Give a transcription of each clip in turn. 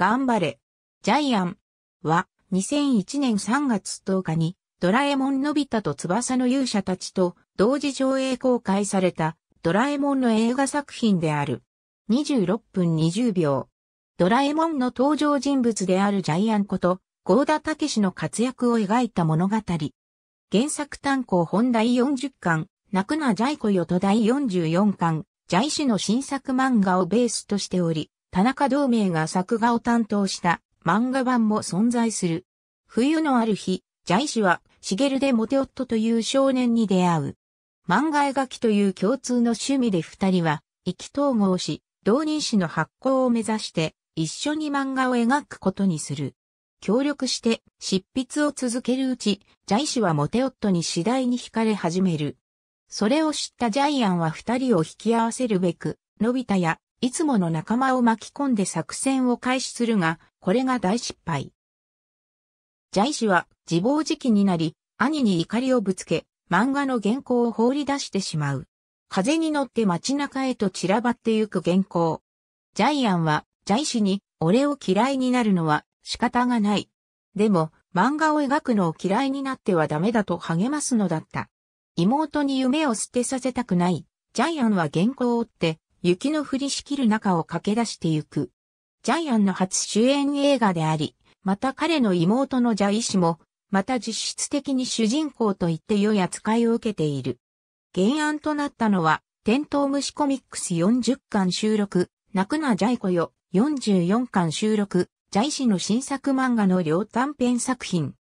頑張れ、ジャイアンは2001年3月10日にドラえもんのび太と翼の勇者たちと同時上映公開されたドラえもんの映画作品である。26分20秒。ドラえもんの登場人物であるジャイアンこと、ゴーダタケシの活躍を描いた物語。原作単行本第40巻、泣くなジャイコよと第44巻、ジャイ氏の新作漫画をベースとしており、田中同盟が作画を担当した漫画版も存在する。冬のある日、ジャイ氏は、シゲルでモテ夫という少年に出会う。漫画描きという共通の趣味で二人は、意気投合し、同人誌の発行を目指して、一緒に漫画を描くことにする。協力して執筆を続けるうち、ジャイ氏はモテ夫に次第に惹かれ始める。それを知ったジャイアンは二人を引き合わせるべく、のび太やいつもの仲間を巻き込んで作戦を開始するが、これが大失敗。ジャイ氏は自暴自棄になり、兄に怒りをぶつけ、漫画の原稿を放り出してしまう。風に乗って街中へと散らばってゆく原稿。ジャイアンは、ジャイ氏に、俺を嫌いになるのは仕方がない。でも、漫画を描くのを嫌いになってはダメだと励ますのだった。妹に夢を捨てさせたくない。ジャイアンは原稿を追って、雪の降りしきる中を駆け出してゆく。ジャイアンの初主演映画であり、また彼の妹のジャイ氏も、また実質的に主人公と言って良い扱いを受けている。原案となったのは、テントウムシコミックス40巻収録、泣くなジャイ子よ44巻収録、ジャイ氏の新作漫画の両短編作品。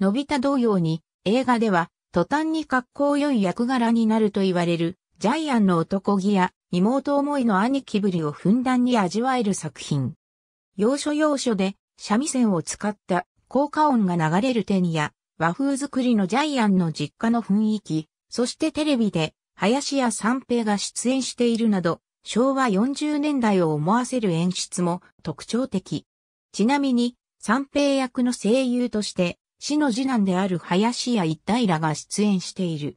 のび太同様に、映画では、途端に格好良い役柄になると言われる、ジャイアンの男気や、妹思いの兄貴ぶりをふんだんに味わえる作品。要所要所で三味線を使った効果音が流れる手にや和風作りのジャイアンの実家の雰囲気、そしてテレビで林家三平が出演しているなど、昭和40年代を思わせる演出も特徴的。ちなみに、三平役の声優として、死の次男である林家一平が出演している。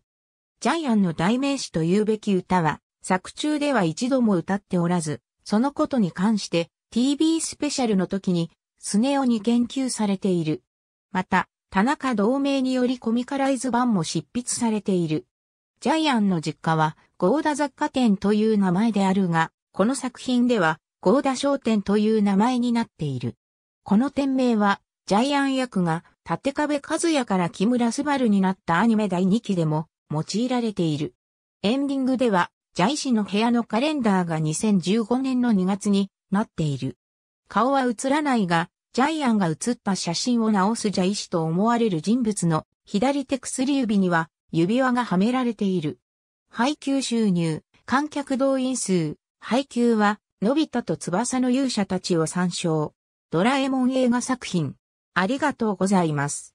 ジャイアンの代名詞と言うべき歌は、作中では一度も歌っておらず、そのことに関して TV スペシャルの時にスネオに言及されている。また、田中同盟によりコミカライズ版も執筆されている。ジャイアンの実家は、ゴーダ雑貨店という名前であるが、この作品では、ゴーダ商店という名前になっている。この店名は、ジャイアン役が、立壁和也から木村すばるになったアニメ第2期でも、用いられている。エンディングでは、ジャイ氏の部屋のカレンダーが2015年の2月になっている。顔は映らないが、ジャイアンが写った写真を直すジャイ氏と思われる人物の左手薬指には指輪がはめられている。配給収入、観客動員数、配給は、のび太と翼の勇者たちを参照。ドラえもん映画作品。ありがとうございます。